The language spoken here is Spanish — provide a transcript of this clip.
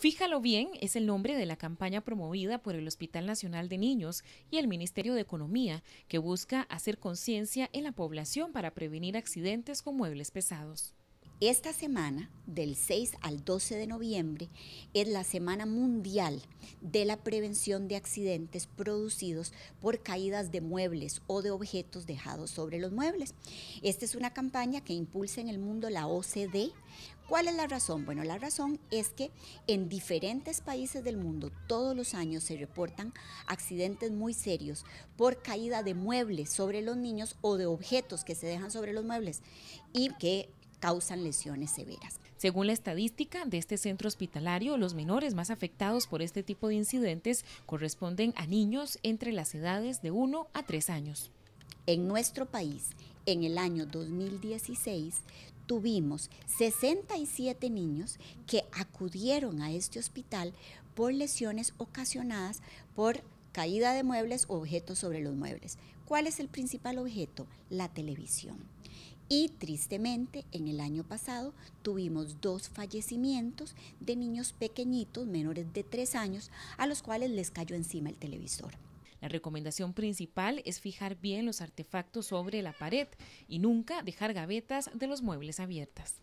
Fíjalo bien es el nombre de la campaña promovida por el Hospital Nacional de Niños y el Ministerio de Economía, que busca hacer conciencia en la población para prevenir accidentes con muebles pesados. Esta semana, del 6 al 12 de noviembre, es la Semana Mundial de la Prevención de Accidentes producidos por caídas de muebles o de objetos dejados sobre los muebles. Esta es una campaña que impulsa en el mundo la OCDE ¿Cuál es la razón? Bueno, la razón es que en diferentes países del mundo todos los años se reportan accidentes muy serios por caída de muebles sobre los niños o de objetos que se dejan sobre los muebles y que causan lesiones severas. Según la estadística de este centro hospitalario, los menores más afectados por este tipo de incidentes corresponden a niños entre las edades de 1 a 3 años. En nuestro país, en el año 2016, tuvimos 67 niños que acudieron a este hospital por lesiones ocasionadas por caída de muebles o objetos sobre los muebles. ¿Cuál es el principal objeto? La televisión. Y tristemente, en el año pasado tuvimos dos fallecimientos de niños pequeñitos, menores de tres años, a los cuales les cayó encima el televisor. La recomendación principal es fijar bien los artefactos sobre la pared y nunca dejar gavetas de los muebles abiertas.